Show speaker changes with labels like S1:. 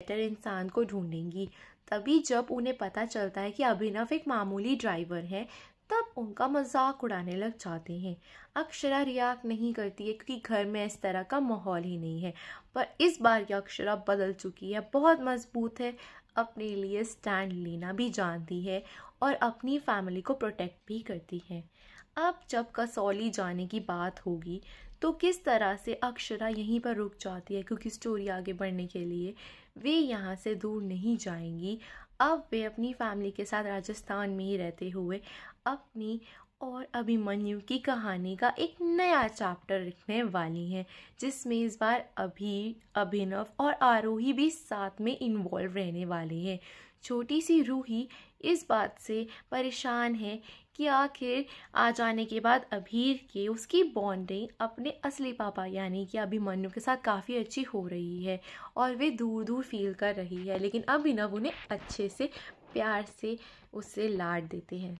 S1: better इंसान को ढूंढेंगी तभी जब उन्हें पता चलता है कि अभिनव एक मामूली ड्राइवर है तब उनका मजाक उड़ाने लग जाते हैं अक्षरा रिएक्ट नहीं करती है क्योंकि घर में इस तरह का माहौल ही नहीं है पर इस बार की अक्षरा बदल चुकी है बहुत मजबूत है अपने लिए स्टैंड लेना भी जानती है और अपनी फैमिली को प्रोटेक्ट भी करती है अब जब कसौली जाने की बात होगी तो किस तरह से अक्षरा यहीं पर रुक जाती है क्योंकि स्टोरी आगे बढ़ने के लिए वे यहाँ से दूर नहीं जाएंगी अब वे अपनी फैमिली के साथ राजस्थान में ही रहते हुए अपनी और अभिमन्यु की कहानी का एक नया चैप्टर लिखने वाली हैं जिसमें इस बार अभी अभिनव और आरोही भी साथ में इन्वॉल्व रहने वाले हैं छोटी सी रूही इस बात से परेशान है कि आखिर आ जाने के बाद अभीर के उसकी बॉन्डिंग अपने असली पापा यानी कि अभिमन्यु के साथ काफ़ी अच्छी हो रही है और वे दूर दूर फील कर रही है लेकिन अभिनव उन्हें अच्छे से प्यार से उससे लाड देते हैं